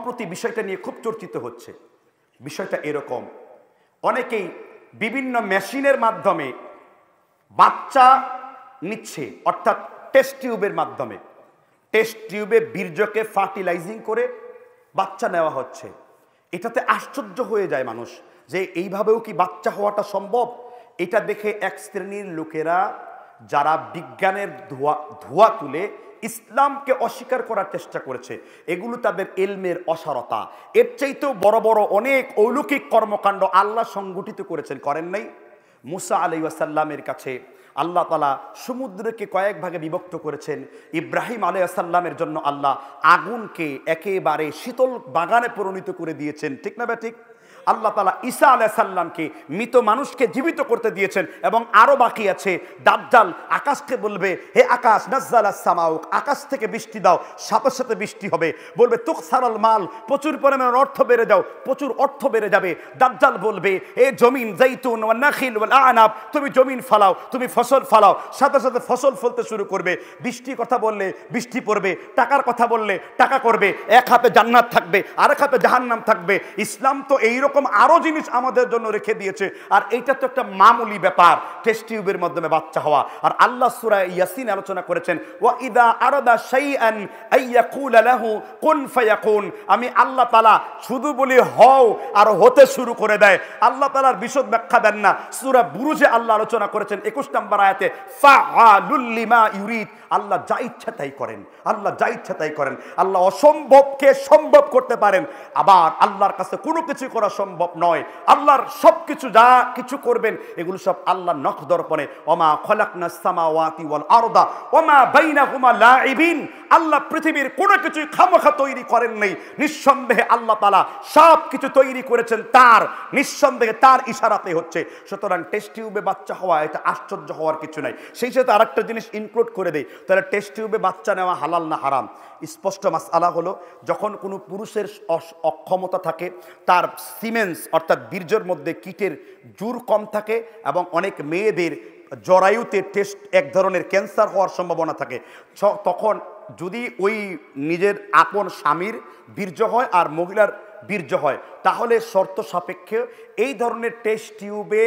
সম্প্রতি বিষয়টা নিয়ে খুব চর্চিত হচ্ছে বিষয়টা এরকম অনেকেই বিভিন্ন মেশিনের মাধ্যমে বাচ্চা নিচ্ছে অর্থাৎ টেস্ট টিউবের মাধ্যমে টেস্ট টিউবে বীর্যকে ফার্টিলাইজিং করে বাচ্চা নেওয়া হচ্ছে এটাতে আশ্চর্য হয়ে যায় মানুষ যে এইভাবেও কি বাচ্চা হওয়াটা সম্ভব এটা দেখে এক শ্রেণীর লোকেরা যারা বিজ্ঞানের ধোয়া ধোয়া তুলে ইসলামকে অস্বীকার করার চেষ্টা করেছে এগুলো তাদের এলমের অসারতা এর চাইতেও বড় বড় অনেক অলৌকিক কর্মকাণ্ড আল্লাহ সংগঠিত করেছেন করেন নাই মুসা আলি আসাল্লামের কাছে আল্লাহ তালা সমুদ্রকে কয়েক ভাগে বিভক্ত করেছেন ইব্রাহিম আলি আসাল্লামের জন্য আল্লাহ আগুনকে একেবারে শীতল বাগানে পরিণত করে দিয়েছেন ঠিক না ব্যা ঠিক আল্লাহ তালা ঈসা আলাহ সাল্লামকে মৃত মানুষকে জীবিত করতে দিয়েছেন এবং আরও বাকি আছে দাজ্জাল আকাশকে বলবে হে আকাশ নাজ্জালা সামাউক আকাশ থেকে বৃষ্টি দাও সাথে সাথে বৃষ্টি হবে বলবে তুক সারাল মাল প্রচুর পরিমাণের অর্থ বেড়ে যাও প্রচুর অর্থ বেড়ে যাবে দাজ্জাল বলবে এ জমিন জৈতুন ও নাখিল ও আনাব তুমি জমিন ফালাও তুমি ফসল ফালাও সাথে সাথে ফসল ফলতে শুরু করবে বৃষ্টির কথা বললে বৃষ্টি পড়বে টাকার কথা বললে টাকা করবে এক হাতে জান্নাত থাকবে আরেক হাতে জাহান্নাম থাকবে ইসলাম তো এইরকম এরকম আরও জিনিস আমাদের জন্য রেখে দিয়েছে আর এইটা তো একটা মামুলি ব্যাপার টেস্ট টিউবের মাধ্যমে বাচ্চা হওয়া আর আল্লাহ সুরা ইয়াসিন আলোচনা করেছেন ওয়া ইদা আরদা শাইআন আমি আল্লাহ তালা শুধু বলি হও আর হতে শুরু করে দেয় আল্লাহ তালার বিশদ ব্যাখ্যা দেন না সুরা বুরুজে আল্লাহ আলোচনা করেছেন একুশ নম্বর আয়াতে ফাআলুল ইউরিদ আল্লাহ যা ইচ্ছা তাই করেন আল্লাহ যা ইচ্ছা তাই করেন আল্লাহ অসম্ভবকে সম্ভব করতে পারেন আবার আল্লাহর কাছে কোনো কিছু করা সম্ভব নয় আল্লাহর সব কিছু যা কিছু করবেন এগুলো সব আল্লাহ নখ দর্পণে অমা খলাকনা আরদা ওমা বাইনা হুমা লাইবিন আল্লাহ পৃথিবীর কোনো কিছুই খামোখা তৈরি করেন নেই নিঃসন্দেহে আল্লাহ তালা সব কিছু তৈরি করেছেন তার নিঃসন্দেহে তার ইশারাতে হচ্ছে সুতরাং টেস্ট টিউবে বাচ্চা হওয়া এটা আশ্চর্য হওয়ার কিছু নাই সেই সাথে আর একটা জিনিস ইনক্লুড করে দেয় তাহলে টেস্ট টিউবে বাচ্চা নেওয়া হালাল না হারাম স্পষ্ট মাস আলা হলো যখন কোনো পুরুষের অক্ষমতা থাকে তার সি ডিমেন্স অর্থাৎ বীর্যর মধ্যে কীটের জুর কম থাকে এবং অনেক মেয়েদের জরায়ুতে টেস্ট এক ধরনের ক্যান্সার হওয়ার সম্ভাবনা থাকে তখন যদি ওই নিজের আপন স্বামীর বীর্য হয় আর মহিলার বীর্য হয় তাহলে শর্ত সাপেক্ষে এই ধরনের টেস্ট টিউবে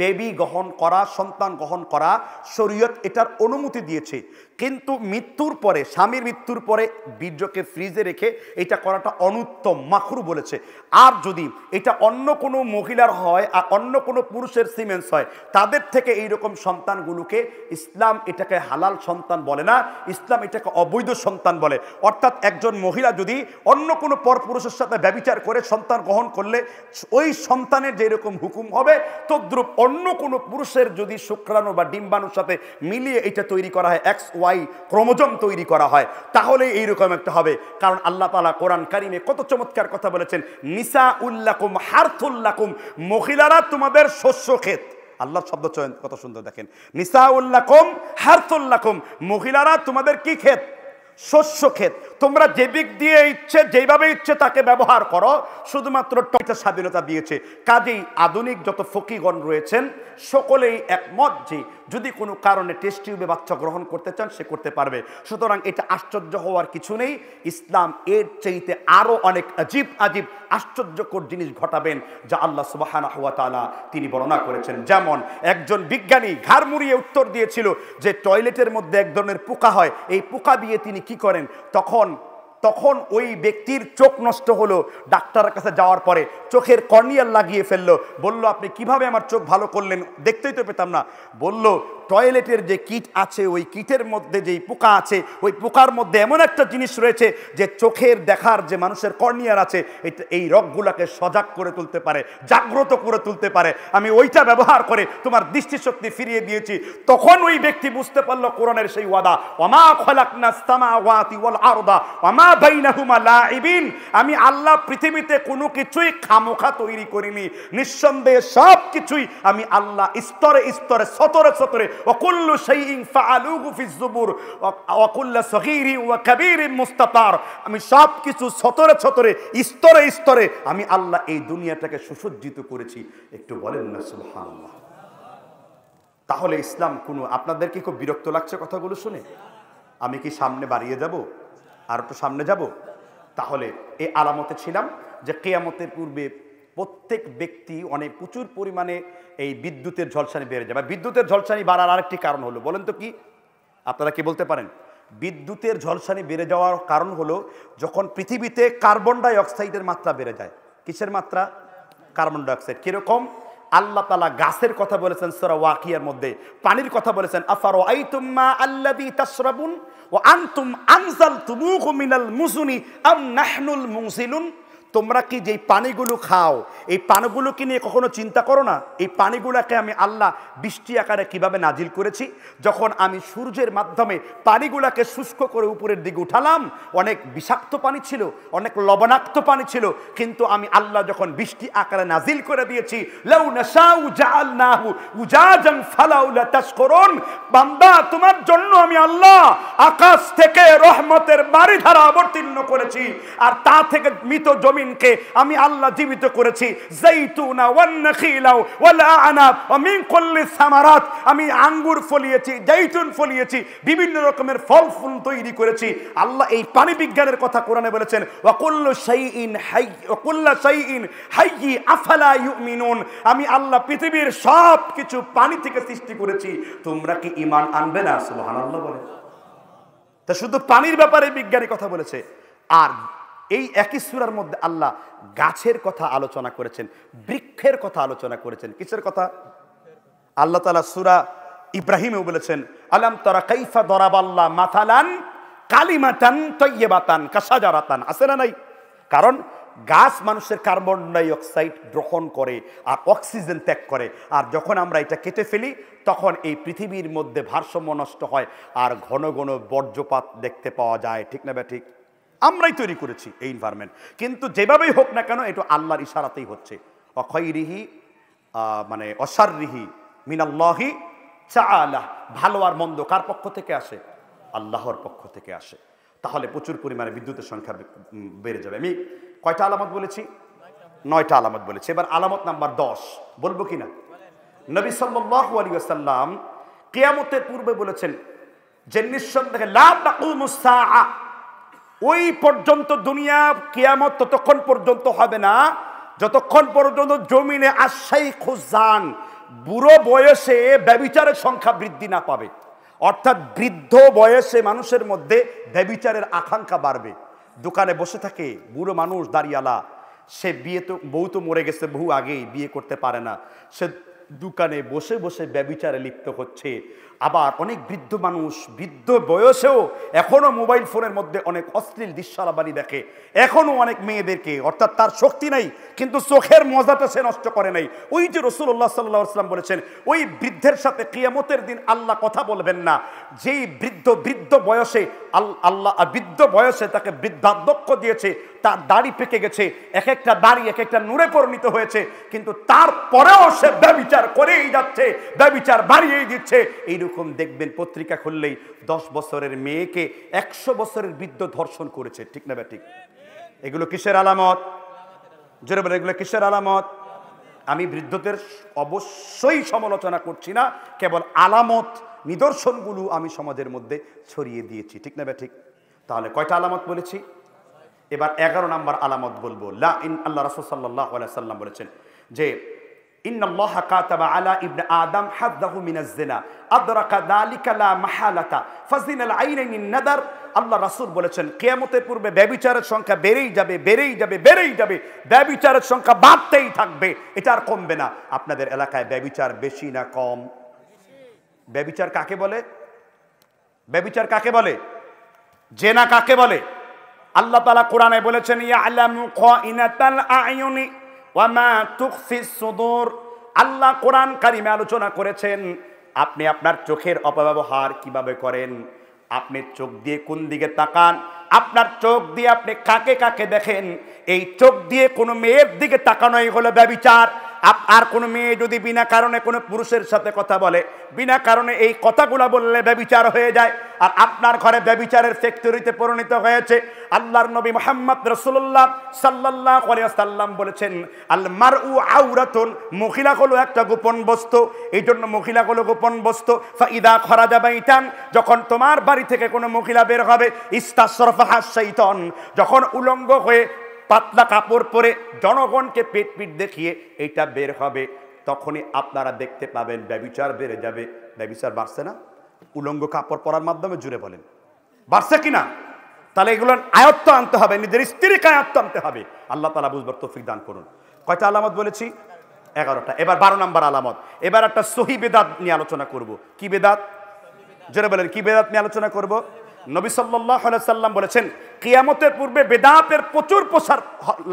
বেবি গ্রহণ করা সন্তান গ্রহণ করা শরীয়ত এটার অনুমতি দিয়েছে কিন্তু মৃত্যুর পরে স্বামীর মৃত্যুর পরে বীর্যকে ফ্রিজে রেখে এটা করাটা অনুত্তম মাখরু বলেছে আর যদি এটা অন্য কোনো মহিলার হয় আর অন্য কোনো পুরুষের সিমেন্স হয় তাদের থেকে এই রকম সন্তানগুলোকে ইসলাম এটাকে হালাল সন্তান বলে না ইসলাম এটাকে অবৈধ সন্তান বলে অর্থাৎ একজন মহিলা যদি অন্য কোনো পর পুরুষের সাথে ব্যবচার করে সন্তান গ্রহণ গ্রহণ করলে ওই সন্তানের যেরকম হুকুম হবে তদ্রুপ অন্য কোনো পুরুষের যদি শুক্রাণু বা ডিম্বাণুর সাথে মিলিয়ে এটা তৈরি করা হয় এক্স ওয়াই ক্রমজম তৈরি করা হয় তাহলে এইরকম একটা হবে কারণ আল্লাহ তালা কোরআন কারিমে কত চমৎকার কথা বলেছেন নিসা উল্লাকুম হারথুল্লাকুম মহিলারা তোমাদের শস্য ক্ষেত আল্লাহ শব্দ চয়ন কত সুন্দর দেখেন নিসা উল্লাকুম হারথুল্লাকুম মহিলারা তোমাদের কি ক্ষেত শস্য ক্ষেত তোমরা যে দিক দিয়ে ইচ্ছে যেভাবে ইচ্ছে তাকে ব্যবহার করো শুধুমাত্র টকটা স্বাধীনতা দিয়েছে কাজেই আধুনিক যত ফকিগণ রয়েছেন সকলেই একমত যে যদি কোনো কারণে টেস্ট টিউবে বাচ্চা গ্রহণ করতে চান সে করতে পারবে সুতরাং এটা আশ্চর্য হওয়ার কিছু নেই ইসলাম এর চাইতে আরও অনেক আজীব আজীব আশ্চর্যকর জিনিস ঘটাবেন যা আল্লাহ সুবাহানা হওয়া তালা তিনি বর্ণনা করেছেন যেমন একজন বিজ্ঞানী ঘাড় মুড়িয়ে উত্তর দিয়েছিল যে টয়লেটের মধ্যে এক ধরনের পোকা হয় এই পোকা দিয়ে তিনি কি করেন তখন তখন ওই ব্যক্তির চোখ নষ্ট হলো ডাক্তারের কাছে যাওয়ার পরে চোখের কর্নিয়াল লাগিয়ে ফেললো বলল আপনি কিভাবে আমার চোখ ভালো করলেন দেখতেই তো পেতাম না বলল টয়লেটের যে কিট আছে ওই কিটের মধ্যে যেই পোকা আছে ওই পোকার মধ্যে এমন একটা জিনিস রয়েছে যে চোখের দেখার যে মানুষের কর্নিয়ার আছে এই রোগগুলোকে সজাগ করে তুলতে পারে জাগ্রত করে তুলতে পারে আমি ওইটা ব্যবহার করে তোমার দৃষ্টিশক্তি ফিরিয়ে দিয়েছি তখন ওই ব্যক্তি বুঝতে পারলো কোরআনের সেই ওয়াদা ওমা ওমা আমি আল্লাহ পৃথিবীতে কোনো কিছুই খামোখা তৈরি করিনি নিঃসন্দেহে সব কিছুই আমি আল্লাহ স্তরে স্তরে সতরে সতরে ওকুল্লু শাইইন ফাআলুহু ফিজ যুবুর ওয়াকুল্লা সগীরি ওয়া কাবীরিন আমি সব কিছু ছতরে ছতরে স্তরে স্তরে আমি আল্লাহ এই দুনিয়াটাকে সুসজ্জিত করেছি একটু বলেন না সুবহানাল্লাহ তাহলে ইসলাম কোনো আপনাদের কি খুব বিরক্ত লাগছে কথাগুলো শুনে আমি কি সামনে বাড়িয়ে যাব আর একটু সামনে যাব তাহলে এই আলামতে ছিলাম যে কেয়ামতের পূর্বে প্রত্যেক ব্যক্তি অনেক প্রচুর পরিমাণে এই বিদ্যুতের ঝলসানি বেড়ে যায় বা বিদ্যুতের ঝলসানি বাড়ার আরেকটি কারণ হলো বলেন তো কি আপনারা কি বলতে পারেন বিদ্যুতের ঝলসানি বেড়ে যাওয়ার কারণ হলো যখন পৃথিবীতে কার্বন ডাইঅক্সাইডের মাত্রা বেড়ে যায় কিসের মাত্রা কার্বন ডাইঅক্সাইড কীরকম আল্লাহ তালা গাছের কথা বলেছেন সোরা ওয়াকিয়ার মধ্যে পানির কথা বলেছেন আফারো আইতুম্মা আল্লাদি তাসরাবুন ও আনতুম আনজাল তুমুহু মিনাল মুজুনি আম নাহনুল মুজিলুন তোমরা কি যেই পানিগুলো খাও এই পানগুলোকে নিয়ে কখনো চিন্তা করো না এই পানিগুলোকে আমি আল্লাহ বৃষ্টি আকারে কিভাবে নাজিল করেছি যখন আমি সূর্যের মাধ্যমে পানিগুলোকে শুষ্ক করে উপরের দিকে উঠালাম অনেক বিষাক্ত পানি ছিল অনেক লবণাক্ত পানি ছিল কিন্তু আমি আল্লাহ যখন বৃষ্টি আকারে নাজিল করে দিয়েছি বান্দা তোমার জন্য আমি আল্লাহ আকাশ থেকে রহমতের বাড়ি ধারা অবতীর্ণ করেছি আর তা থেকে মৃত জমি জমিনকে আমি আল্লাহ জীবিত করেছি আমি আঙ্গুর ফলিয়েছি জৈতুন ফলিয়েছি বিভিন্ন রকমের ফল ফুল তৈরি করেছি আল্লাহ এই পানি বিজ্ঞানের কথা কোরআনে বলেছেন আমি আল্লাহ পৃথিবীর সব কিছু পানি থেকে সৃষ্টি করেছি তোমরা কি ইমান আনবে না আল্লাহ বলে তা শুধু পানির ব্যাপারে বিজ্ঞানী কথা বলেছে আর এই একই সুরার মধ্যে আল্লাহ গাছের কথা আলোচনা করেছেন বৃক্ষের কথা আলোচনা করেছেন কিসের কথা আল্লাহ তালা সুরা ইব্রাহিমেও বলেছেন আলাম তারা কাইফা দরাবাল্লা মাথালান কালিমাতান তৈবাতান কাসাজারাতান আছে না নাই কারণ গাছ মানুষের কার্বন ডাইঅক্সাইড গ্রহণ করে আর অক্সিজেন ত্যাগ করে আর যখন আমরা এটা কেটে ফেলি তখন এই পৃথিবীর মধ্যে ভারসাম্য নষ্ট হয় আর ঘন ঘন বর্জ্যপাত দেখতে পাওয়া যায় ঠিক না ব্যা ঠিক আমরাই তৈরি করেছি এই এনভায়রনমেন্ট কিন্তু যেভাবেই হোক না কেন এটা আল্লাহর ইশারাতেই হচ্ছে অখয়রিহি মানে অসারিহি মিনাল্লাহি চা আল্লাহ ভালো আর মন্দ কার পক্ষ থেকে আসে আল্লাহর পক্ষ থেকে আসে তাহলে প্রচুর পরিমাণে বিদ্যুতের সংখ্যা বেড়ে যাবে আমি কয়টা আলামত বলেছি নয়টা আলামত বলেছি এবার আলামত নাম্বার দশ বলবো কি না নবী সাল্লাহ আলী আসাল্লাম কেয়ামতের পূর্বে বলেছেন যে নিঃসন্দেহে লাভ ওই পর্যন্ত দুনিয়া কিয়ামত ততক্ষণ পর্যন্ত হবে না যতক্ষণ পর্যন্ত জমিনে আশাই খুঁজান বুড়ো বয়সে ব্যবিচারের সংখ্যা বৃদ্ধি না পাবে অর্থাৎ বৃদ্ধ বয়সে মানুষের মধ্যে ব্যবিচারের আকাঙ্ক্ষা বাড়বে দোকানে বসে থাকে বুড়ো মানুষ দাঁড়িয়ালা সে বিয়ে তো বউ তো মরে গেছে বহু আগেই বিয়ে করতে পারে না সে দোকানে বসে বসে ব্যবিচারে লিপ্ত হচ্ছে আবার অনেক বৃদ্ধ মানুষ বৃদ্ধ বয়সেও এখনও মোবাইল ফোনের মধ্যে অনেক অশ্লীল দৃশ্যালাবাণী দেখে এখনও অনেক মেয়েদেরকে অর্থাৎ তার শক্তি নাই কিন্তু চোখের মজাটা সে নষ্ট করে নাই ওই যে রসুল্লাহ সাল্লাহ আসলাম বলেছেন ওই বৃদ্ধের সাথে কিয়ামতের দিন আল্লাহ কথা বলবেন না যেই বৃদ্ধ বৃদ্ধ বয়সে আল্লাহ বৃদ্ধ বয়সে তাকে বৃদ্ধাধ্যক্ষ দিয়েছে তার দাড়ি পেকে গেছে এক একটা দাড়ি এক একটা নূরে পরিণত হয়েছে কিন্তু তারপরেও সে ব্যবচার ব্যবিচার করেই যাচ্ছে ব্যবিচার বাড়িয়েই দিচ্ছে এইরকম দেখবেন পত্রিকা খুললেই দশ বছরের মেয়েকে একশো বছরের বৃদ্ধ ধর্ষণ করেছে ঠিক না ব্যাটিক এগুলো কিসের আলামত জোরে বলে এগুলো কিসের আলামত আমি বৃদ্ধদের অবশ্যই সমালোচনা করছি না কেবল আলামত নিদর্শনগুলো আমি সমাজের মধ্যে ছড়িয়ে দিয়েছি ঠিক না ব্যাটিক তাহলে কয়টা আলামত বলেছি এবার এগারো নাম্বার আলামত বলবো লা ইন আল্লাহ রাসুল সাল্লাহ সাল্লাম বলেছেন যে إن الله كاتب على ابن آدم حده من الزنا أدرك ذلك لا محالة فزنا العينين النذر আল্লাহ রাসুল বলেছেন কেয়ামতের পূর্বে ব্যবিচারের সংখ্যা বেড়েই যাবে বেড়েই যাবে বেড়েই যাবে ব্যবিচারের সংখ্যা বাড়তেই থাকবে এটা আর কমবে না আপনাদের এলাকায় ব্যবিচার বেশি না কম ব্যবিচার কাকে বলে ব্যবিচার কাকে বলে জেনা কাকে বলে আল্লাহ তালা কোরআনে বলেছেন ইয়া আল্লাহ খ ইনাতাল আয়নি ওয়ামা সুদুর আল্লাহ কোরআন কারিমে আলোচনা করেছেন আপনি আপনার চোখের অপব্যবহার কিভাবে করেন আপনি চোখ দিয়ে কোন দিকে তাকান আপনার চোখ দিয়ে আপনি কাকে কাকে দেখেন এই চোখ দিয়ে কোনো মেয়ের দিকে তাকানোই হলো ব্যবিচার আর কোনো মেয়ে যদি বিনা কারণে কোনো পুরুষের সাথে কথা বলে বিনা কারণে এই কথাগুলা বললে ব্যবিচার হয়ে যায় আর আপনার ঘরে ব্যবিচারের ফ্যাক্টরিতে পরিণত হয়েছে আল্লাহর নবী মোহাম্মদ রসুল্লাহ সাল্লাহ সাল্লাম বলেছেন আল মারউ উ আউরাতুন মহিলা হলো একটা গোপন বস্তু এই জন্য মহিলা হলো গোপন বস্তু ইদা খরা যাবে ইটান যখন তোমার বাড়ি থেকে কোনো মহিলা বের হবে ইস্তাশরফ হাসাইতন যখন উলঙ্গ হয়ে পাতলা কাপড় পরে জনগণকে পেট পিট দেখিয়ে এটা বের হবে তখনই আপনারা দেখতে পাবেন ব্যবিচার বেড়ে যাবে ব্যবিচার বাড়ছে না উলঙ্গ কাপড় পরার মাধ্যমে জুড়ে বলেন বাড়ছে কি না তাহলে এগুলো আয়ত্ত আনতে হবে নিজের স্ত্রীকে আয়ত্ত আনতে হবে আল্লাহ তালা বুঝবার তফিক দান করুন কয়টা আলামত বলেছি এগারোটা এবার বারো নম্বর আলামত এবার একটা সহি বেদাত নিয়ে আলোচনা করব কি বেদাত জোরে বলেন কি বেদাত নিয়ে আলোচনা করব নবী সাল্লাহ সাল্লাম বলেছেন কিয়ামতের পূর্বে বেদাতের প্রচুর প্রসার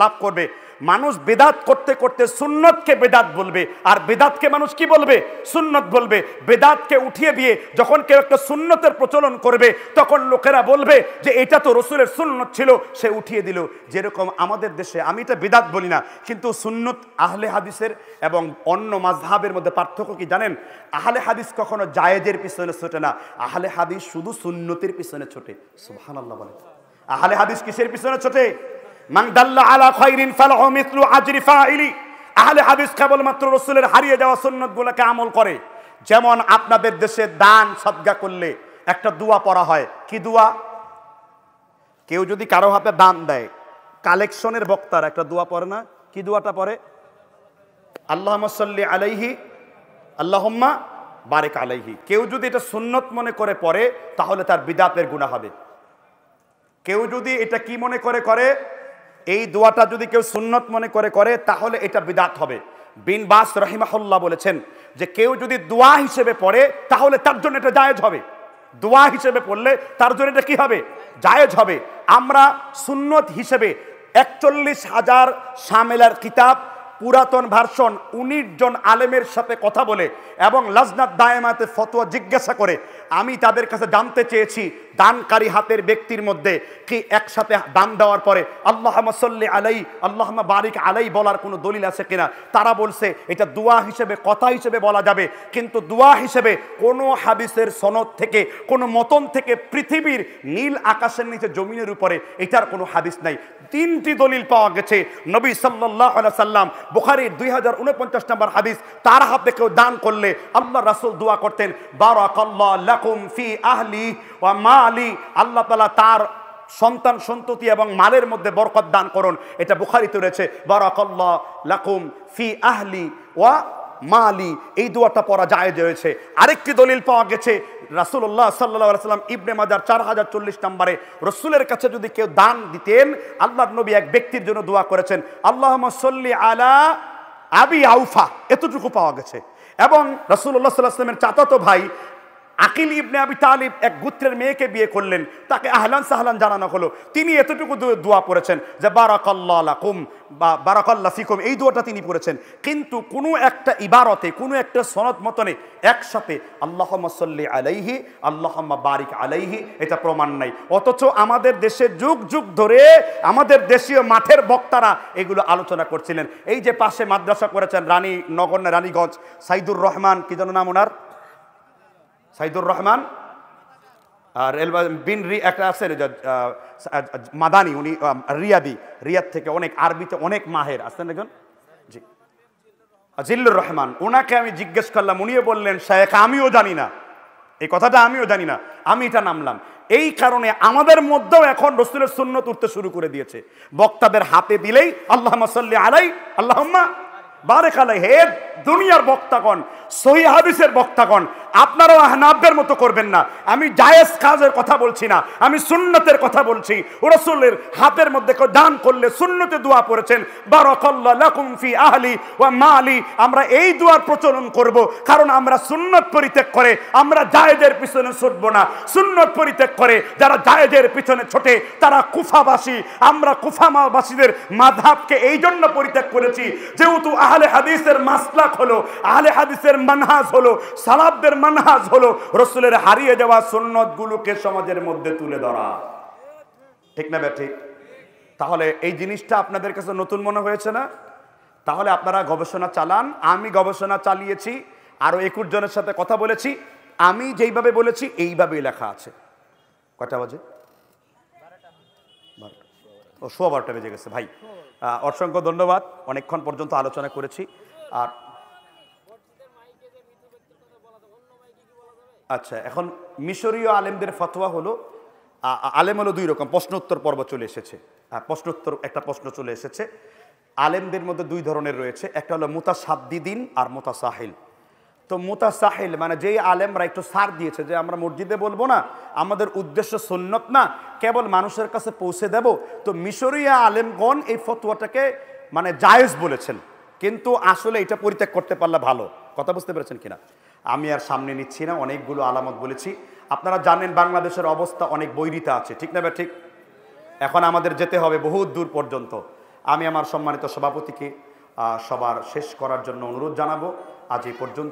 লাভ করবে মানুষ বেদাত করতে করতে সুন্নতকে বেদাত বলবে আর বেদাতকে মানুষ কি বলবে সুন্নত বলবে বেদাতকে উঠিয়ে দিয়ে যখন কেউ একটা সুন্নতের প্রচলন করবে তখন লোকেরা বলবে যে এটা তো রসুলের সুন্নত ছিল সে উঠিয়ে দিল যেরকম আমাদের দেশে আমি এটা বেদাত বলি না কিন্তু সুন্নত আহলে হাদিসের এবং অন্য মাঝহাবের মধ্যে পার্থক্য কি জানেন আহলে হাদিস কখনো জায়েজের পিছনে ছোটে না আহলে হাদিস শুধু সুন্নতির পিছনে ছোটে সুহান আল্লাহ বলে আহলে হাদিস কিসের পিছনে ছোটে আলা ফালাহু মিসলু আজরি ফাইলি আহলে হাদিস কেবলমাত্র রসুলের হারিয়ে যাওয়া সুন্নতগুলোকে আমল করে যেমন আপনাদের দেশে দান সদ্গা করলে একটা দোয়া পড়া হয় কি দোয়া কেউ যদি কারো হাতে দান দেয় কালেকশনের বক্তার একটা দোয়া পড়ে না কি দোয়াটা পড়ে আল্লাহ সাল্লি আলাইহি আল্লাহম্মা বারেক আলাইহি কেউ যদি এটা সুন্নত মনে করে পড়ে তাহলে তার বিদাতের গুণা হবে কেউ যদি এটা কি মনে করে করে এই দোয়াটা যদি কেউ সুন্নত মনে করে করে তাহলে এটা বিদাত হবে বিন বাস রহিমাহুল্লাহ বলেছেন যে কেউ যদি দোয়া হিসেবে পড়ে তাহলে তার জন্য এটা জায়েজ হবে দোয়া হিসেবে পড়লে তার জন্য এটা কী হবে জায়েজ হবে আমরা সুন্নত হিসেবে একচল্লিশ হাজার সামেলার কিতাব পুরাতন ভার্সন উনিশ জন আলেমের সাথে কথা বলে এবং লাজনাত দায়েমাতে ফতোয়া জিজ্ঞাসা করে আমি তাদের কাছে জানতে চেয়েছি দানকারী হাতের ব্যক্তির মধ্যে কি একসাথে দান দেওয়ার পরে আল্লাহ মসল্লি আলাই আল্লাহ বারিক আলাই বলার কোনো দলিল আছে কিনা তারা বলছে এটা দোয়া হিসেবে কথা হিসেবে বলা যাবে কিন্তু দোয়া হিসেবে কোনো হাবিসের সনদ থেকে কোনো মতন থেকে পৃথিবীর নীল আকাশের নিচে জমিনের উপরে এটার কোনো হাদিস নাই তিনটি দলিল পাওয়া গেছে নবী সাল্লাহ সাল্লাম বুখারির দুই হাজার উনপঞ্চাশ নম্বর হাদিস তার হাতে কেউ দান করলে আল্লাহ রাসুল দোয়া করতেন কল্লা লাকুম ফি আহলি ওয়া মালি আল্লাহ তাআলা তার সন্তান সন্ততি এবং মালের মধ্যে বরকত দান করুন এটা বুখারিতে রয়েছে বারাকাল্লাহ লাকুম ফি আহলি ওয়া মালি এই দুয়াটা পড়া জায়েজ রয়েছে আরেকটি দলিল পাওয়া গেছে রাসুল্লাহ সাল্লা সাল্লাম ইবনে মাজার চার হাজার চল্লিশ নম্বরে রসুলের কাছে যদি কেউ দান দিতেন আল্লাহ নবী এক ব্যক্তির জন্য দোয়া করেছেন আল্লাহ সল্লি আলা আবি আউফা এতটুকু পাওয়া গেছে এবং রসুল্লাহ সাল্লাহ আসলামের চাতাতো ভাই আকিল ইবনে আবি তালিব এক গুত্রের মেয়েকে বিয়ে করলেন তাকে আহলান সাহলান জানানো হলো তিনি এতটুকু দোয়া পড়েছেন যে বারাকাল্লা কুম বা বারাকাল্লা ফিকুম এই দোয়াটা তিনি পড়েছেন কিন্তু কোনো একটা ইবারতে কোনো একটা সনদ মতনে একসাথে আল্লাহ সাল্লি আলাইহি আল্লাহ বারিক আলাইহি এটা প্রমাণ নাই অথচ আমাদের দেশে যুগ যুগ ধরে আমাদের দেশীয় মাঠের বক্তারা এগুলো আলোচনা করছিলেন এই যে পাশে মাদ্রাসা করেছেন রানী নগর রানীগঞ্জ সাইদুর রহমান কি যেন নাম ওনার সাইদুর রহমান আর বিন রি একটা আছে মাদানি উনি রিয়াদি রিয়াদ থেকে অনেক আরবিতে অনেক মাহের আসতেন দেখুন জি জিল্লুর রহমান ওনাকে আমি জিজ্ঞেস করলাম উনিও বললেন শায়েখ আমিও জানি না এই কথাটা আমিও জানি না আমি এটা নামলাম এই কারণে আমাদের মধ্যেও এখন রসুলের সুন্নত উঠতে শুরু করে দিয়েছে বক্তাদের হাতে দিলেই আল্লাহ মাসাল্লি আলাই আল্লাহম্মা বারেক হে দুনিয়ার বক্তাগণ সহি হাদিসের বক্তাগণ আপনারাও আহনাবদের মতো করবেন না আমি জায়েজ কাজের কথা বলছি না আমি সুন্নতের কথা বলছি রসুলের হাতের মধ্যে দান করলে সুন্নতে দোয়া পড়েছেন বারকুমফি আহলি ও মা মালি আমরা এই দোয়ার প্রচলন করব কারণ আমরা সুন্নত পরিত্যাগ করে আমরা জায়েজের পিছনে ছুটবো না সুন্নত পরিত্যাগ করে যারা জায়েজের পিছনে ছোটে তারা কুফাবাসী আমরা কুফামাবাসীদের মাধাবকে এই জন্য পরিত্যাগ করেছি যেহেতু আহ আহলে হাদিসের মাসলাক হলো আহলে হাদিসের মানহাজ হলো সালাবদের মানহাজ হলো রসুলের হারিয়ে যাওয়া সন্ন্যতগুলোকে সমাজের মধ্যে তুলে ধরা ঠিক না ঠিক তাহলে এই জিনিসটা আপনাদের কাছে নতুন মনে হয়েছে না তাহলে আপনারা গবেষণা চালান আমি গবেষণা চালিয়েছি আরও একুশ জনের সাথে কথা বলেছি আমি যেইভাবে বলেছি এইভাবেই লেখা আছে কটা বাজে ও সোয়া বারোটা বেজে গেছে ভাই অসংখ্য ধন্যবাদ অনেকক্ষণ পর্যন্ত আলোচনা করেছি আর আচ্ছা এখন মিশরীয় আলেমদের ফতোয়া হলো আলেম হলো দুই রকম প্রশ্নোত্তর পর্ব চলে এসেছে প্রশ্নোত্তর একটা প্রশ্ন চলে এসেছে আলেমদের মধ্যে দুই ধরনের রয়েছে একটা হলো সাদ্দিদিন আর মোতাসাহিল তো মোতা সাহেল মানে যেই আলেমরা একটু সার দিয়েছে যে আমরা মসজিদে বলবো না আমাদের উদ্দেশ্য সন্ন্যত না কেবল মানুষের কাছে পৌঁছে দেব তো মিশরীয় আলেমগণ এই ফতুয়াটাকে মানে জায়েজ বলেছেন কিন্তু আসলে এটা পরিত্যাগ করতে পারলে ভালো কথা বুঝতে পেরেছেন কিনা আমি আর সামনে নিচ্ছি না অনেকগুলো আলামত বলেছি আপনারা জানেন বাংলাদেশের অবস্থা অনেক বৈরিতা আছে ঠিক না ঠিক এখন আমাদের যেতে হবে বহু দূর পর্যন্ত আমি আমার সম্মানিত সভাপতিকে সবার শেষ করার জন্য অনুরোধ জানাবো আজ এই পর্যন্ত